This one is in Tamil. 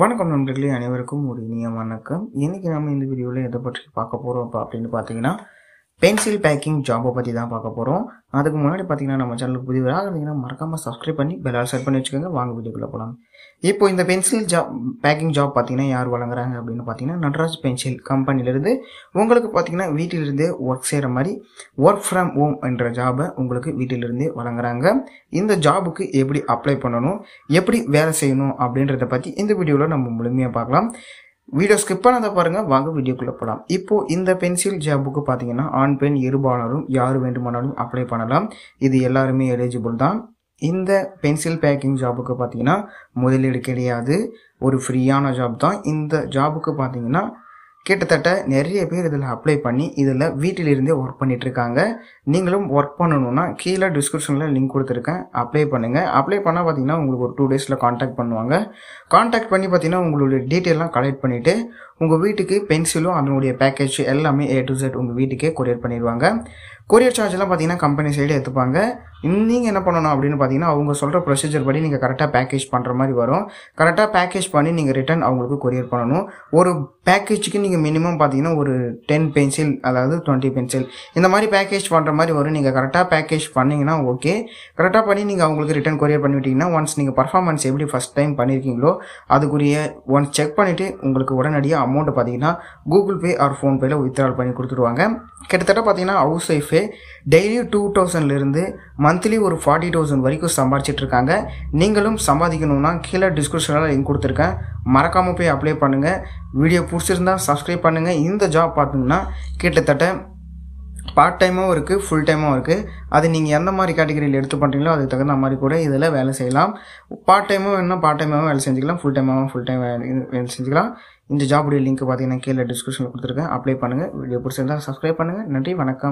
வணக்கம் நண்பர்களே அனைவருக்கும் ஒரு இனிய வணக்கம் இன்றைக்கி நம்ம இந்த வீடியோவில் எதை பற்றி பார்க்க போகிறோம் அப்படின்னு பார்த்தீங்கன்னா பென்சில் பேக்கிங் ஜாபை பற்றி தான் பார்க்க போகிறோம் அதுக்கு முன்னாடி பார்த்தீங்கன்னா நம்ம சேனலுக்கு புதிவராக இருந்தீங்கன்னா மறக்காமல் சப்ஸ்கிரைப் பண்ணி பெல்லால் செட் பண்ணி வச்சுக்கோங்க வாங்க வீடியோக்குள்ள போகலாம் இப்போ இந்த பென்சில் ஜாப் பேக்கிங் ஜாப் பார்த்தீங்கன்னா யார் வழங்குறாங்க அப்படின்னு பார்த்தீங்கன்னா நட்ராஜ் பென்சில் கம்பெனிலேருந்து உங்களுக்கு பார்த்தீங்கன்னா வீட்டிலிருந்தே ஒர்க் செய்கிற மாதிரி ஒர்க் ஃப்ரம் ஹோம் என்ற ஜாபை உங்களுக்கு வீட்டிலிருந்தே வழங்குறாங்க இந்த ஜாபுக்கு எப்படி அப்ளை பண்ணணும் எப்படி வேலை செய்யணும் அப்படின்றத பற்றி இந்த வீடியோவில் நம்ம முழுமையாக பார்க்கலாம் வீடியோ ஸ்கிப் பண்ணாத பாருங்கள் வாங்க வீடியோக்குள்ளே போகலாம் இப்போது இந்த பென்சில் ஜாபுக்கு பார்த்தீங்கன்னா ஆண் பெண் இருபாலரும் யார் வேண்டுமானாலும் அப்ளை பண்ணலாம் இது எல்லாருமே எலிஜிபிள் தான் இந்த பென்சில் பேக்கிங் ஜாபுக்கு பார்த்தீங்கன்னா முதலீடு கிடையாது ஒரு ஃப்ரீயான ஜாப் தான் இந்த ஜாபுக்கு பார்த்தீங்கன்னா கிட்டத்தட்ட நிறைய பேர் இதில் அப்ளை பண்ணி இதில் வீட்டிலிருந்தே ஒர்க் பண்ணிகிட்ருக்காங்க நீங்களும் ஒர்க் பண்ணணுன்னா கீழே டிஸ்கிரிப்ஷனில் லிங்க் கொடுத்துருக்கேன் அப்ளை பண்ணுங்கள் அப்ளை பண்ணால் பார்த்தீங்கன்னா உங்களுக்கு ஒரு டூ டேஸில் காண்டாக்ட் பண்ணுவாங்க காண்டாக்ட் பண்ணி பார்த்தீங்கன்னா உங்களுடைய டீட்டெயிலாம் கலெக்ட் பண்ணிவிட்டு உங்கள் வீட்டுக்கு பென்சிலும் அதனுடைய பேக்கேஜ் எல்லாமே ஏ டு செட் உங்கள் வீட்டுக்கே கொரியர் பண்ணிடுவாங்க கொரியர் சார்ஜ்லாம் பார்த்தீங்கன்னா கம்பெனி சைடு எடுத்துப்பாங்க நீங்கள் என்ன பண்ணணும் அப்படின்னு பார்த்தீங்கன்னா அவங்க சொல்கிற ப்ரொசீஜர் படி நீங்கள் கரெக்டாக பேக்கேஜ் பண்ணுற மாதிரி வரும் கரெக்டாக பேக்கேஜ் பண்ணி நீங்கள் ரிட்டன் அவங்களுக்கு கொரியர் பண்ணணும் ஒரு பேக்கேஜுக்கு நீங்கள் நீங்கள் மினிமம் பார்த்தீங்கன்னா ஒரு டென் பென்சில் அதாவது டுவெண்ட்டி பென்சில் இந்த மாதிரி பேக்கேஜ் பண்ணுற மாதிரி வரும் நீங்கள் கரெக்டாக பேக்கேஜ் பண்ணிங்கன்னா ஓகே கரெக்டாக பண்ணி நீங்கள் அவங்களுக்கு ரிட்டன் கொரியர் பண்ணிவிட்டிங்கன்னா ஒன்ஸ் நீங்கள் பர்ஃபார்மன்ஸ் எப்படி ஃபஸ்ட் டைம் பண்ணியிருக்கீங்களோ அதுக்குரிய ஒன்ஸ் செக் பண்ணிவிட்டு உங்களுக்கு உடனடியாக அமௌண்ட்டு பார்த்தீங்கன்னா கூகுள் பே ஆர் ஃபோன்பேயில் வித்ட்ரால் பண்ணி கொடுத்துருவாங்க கிட்டத்தட்ட பார்த்தீங்கன்னா ஹவுஸ் ஒய்ஃபே டெய்லி டூ தௌசண்ட்லேருந்து மந்த்லி ஒரு ஃபார்ட்டி தௌசண்ட் வரைக்கும் சம்பாதிச்சிட்டு இருக்காங்க நீங்களும் சம்பாதிக்கணும்னா கீழே டிஸ்கிரிப்ஷனில் லிங்க் கொடுத்துருக்கேன் மறக்காமல் போய் அப்ளை பண்ணுங்கள் வீடியோ பிடிச்சிருந்தால் சப்ஸ்கிரைப் பண்ணுங்கள் இந்த ஜாப் பார்த்தீங்கன்னா கிட்டத்தட்ட பார்ட் டைமும் இருக்குது ஃபுல் டைமும் இருக்குது அது நீங்கள் எந்த மாதிரி கேட்டகரியில் எடுத்து பண்ணுறீங்களோ அதுக்கு தகுந்த மாதிரி கூட இதில் வேலை செய்யலாம் பார்ட் டைமும் வேணும்னா பார்ட் டைமாகவும் வேலை செஞ்சுக்கலாம் ஃபுல் டைமாகவும் ஃபுல் டைம் வேலை செஞ்சுக்கலாம் இந்த ஜாபுடைய லிங்க் பார்த்தீங்கன்னா கீழே டிஸ்கிரிப்ஷனில் கொடுத்துருக்கேன் அப்ளை பண்ணுங்கள் வீடியோ பிடிச்சிருந்தால் சப்ஸ்கிரைப் பண்ணுங்கள் நன்றி வணக்கம்